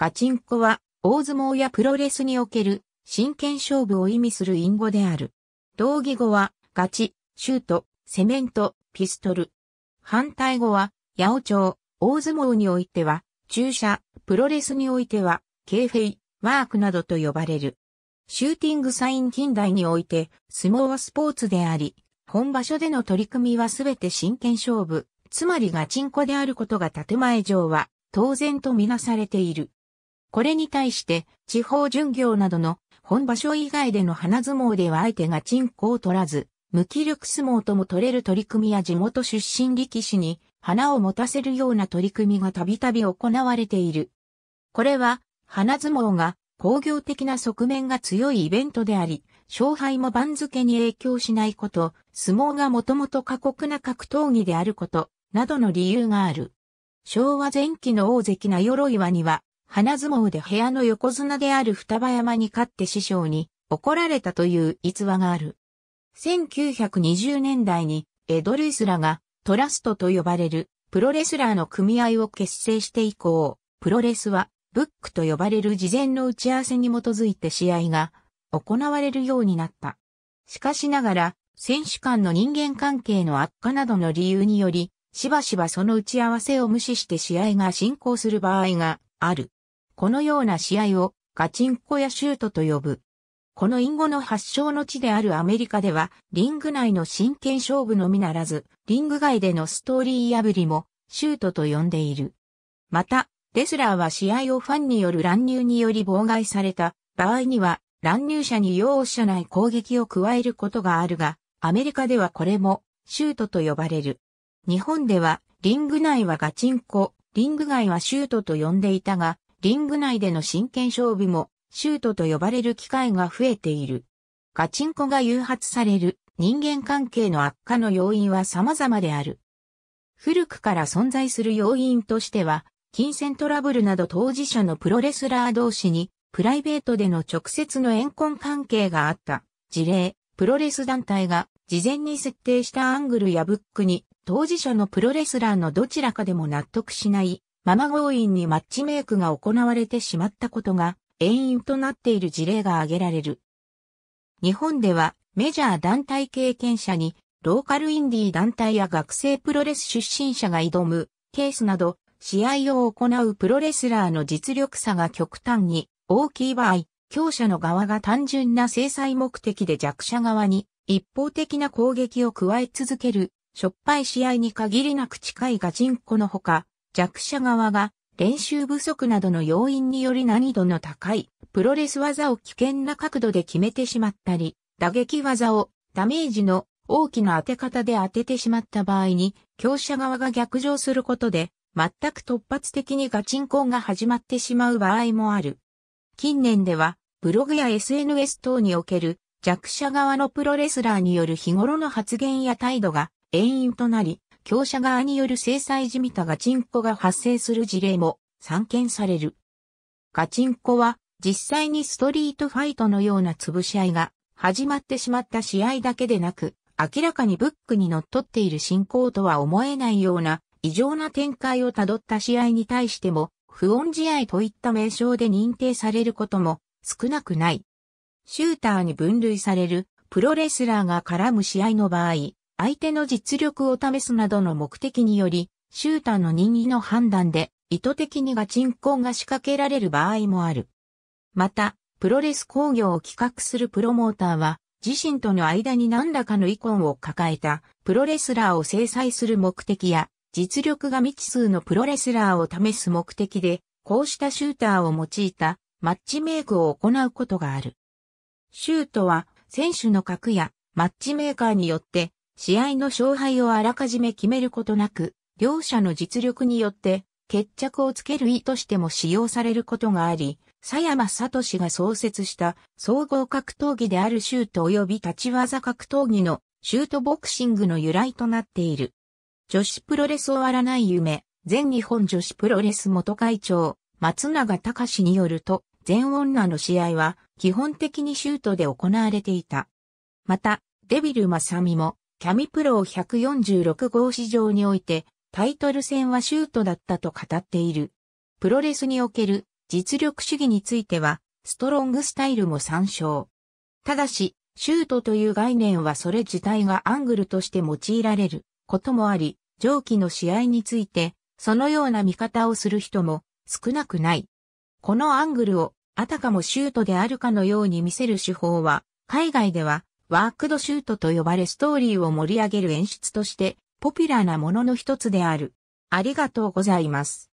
ガチンコは、大相撲やプロレスにおける、真剣勝負を意味する隠語である。同義語は、ガチ、シュート、セメント、ピストル。反対語は、八百長、大相撲においては、注射、プロレスにおいては、ケーフェイ、ワークなどと呼ばれる。シューティングサイン近代において、相撲はスポーツであり、本場所での取り組みはすべて真剣勝負、つまりガチンコであることが建前上は、当然とみなされている。これに対して、地方巡業などの本場所以外での花相撲では相手が鎮行を取らず、無気力相撲とも取れる取り組みや地元出身力士に花を持たせるような取り組みがたびたび行われている。これは、花相撲が工業的な側面が強いイベントであり、勝敗も番付に影響しないこと、相撲がもともと過酷な格闘技であること、などの理由がある。昭和前期の大関な鎧輪には、花相撲で部屋の横綱である双葉山に勝って師匠に怒られたという逸話がある。1920年代にエドルイスラがトラストと呼ばれるプロレスラーの組合を結成して以降、プロレスはブックと呼ばれる事前の打ち合わせに基づいて試合が行われるようになった。しかしながら、選手間の人間関係の悪化などの理由により、しばしばその打ち合わせを無視して試合が進行する場合がある。このような試合をガチンコやシュートと呼ぶ。この隠語の発祥の地であるアメリカでは、リング内の真剣勝負のみならず、リング外でのストーリー破りも、シュートと呼んでいる。また、レスラーは試合をファンによる乱入により妨害された場合には、乱入者に容赦ない攻撃を加えることがあるが、アメリカではこれも、シュートと呼ばれる。日本では、リング内はガチンコ、リング外はシュートと呼んでいたが、リング内での真剣勝負も、シュートと呼ばれる機会が増えている。ガチンコが誘発される人間関係の悪化の要因は様々である。古くから存在する要因としては、金銭トラブルなど当事者のプロレスラー同士にプライベートでの直接の怨恨関係があった事例、プロレス団体が事前に設定したアングルやブックに当事者のプロレスラーのどちらかでも納得しないママ強引にマッチメイクが行われてしまったことが原因となっている事例が挙げられる。日本ではメジャー団体経験者にローカルインディー団体や学生プロレス出身者が挑むケースなど試合を行うプロレスラーの実力差が極端に大きい場合、強者の側が単純な制裁目的で弱者側に一方的な攻撃を加え続ける、しょっぱい試合に限りなく近いガチンコのほか、弱者側が練習不足などの要因により難易度の高いプロレス技を危険な角度で決めてしまったり、打撃技をダメージの大きな当て方で当ててしまった場合に、強者側が逆上することで、全く突発的にガチンコンが始まってしまう場合もある。近年では、ブログや SNS 等における弱者側のプロレスラーによる日頃の発言や態度が遠因となり、強者側による制裁じみたガチンコが発生する事例も散見される。ガチンコは実際にストリートファイトのような潰し合いが始まってしまった試合だけでなく、明らかにブックに則っている進行とは思えないような異常な展開を辿った試合に対しても、不穏試合といった名称で認定されることも少なくない。シューターに分類されるプロレスラーが絡む試合の場合、相手の実力を試すなどの目的により、シューターの任意の判断で意図的にガチンコンが仕掛けられる場合もある。また、プロレス工業を企画するプロモーターは、自身との間に何らかの遺恨を抱えたプロレスラーを制裁する目的や、実力が未知数のプロレスラーを試す目的で、こうしたシューターを用いたマッチメイクを行うことがある。シュートは選手の格やマッチメーカーによって試合の勝敗をあらかじめ決めることなく、両者の実力によって決着をつける意としても使用されることがあり、佐山聡が創設した総合格闘技であるシュート及び立ち技格闘技のシュートボクシングの由来となっている。女子プロレス終わらない夢、全日本女子プロレス元会長、松永隆によると、全女の試合は基本的にシュートで行われていた。また、デビルマサミもキャミプロを146号市場において、タイトル戦はシュートだったと語っている。プロレスにおける実力主義については、ストロングスタイルも参照。ただし、シュートという概念はそれ自体がアングルとして用いられることもあり、上記の試合について、そのような見方をする人も少なくない。このアングルを、あたかもシュートであるかのように見せる手法は、海外ではワークドシュートと呼ばれストーリーを盛り上げる演出として、ポピュラーなものの一つである。ありがとうございます。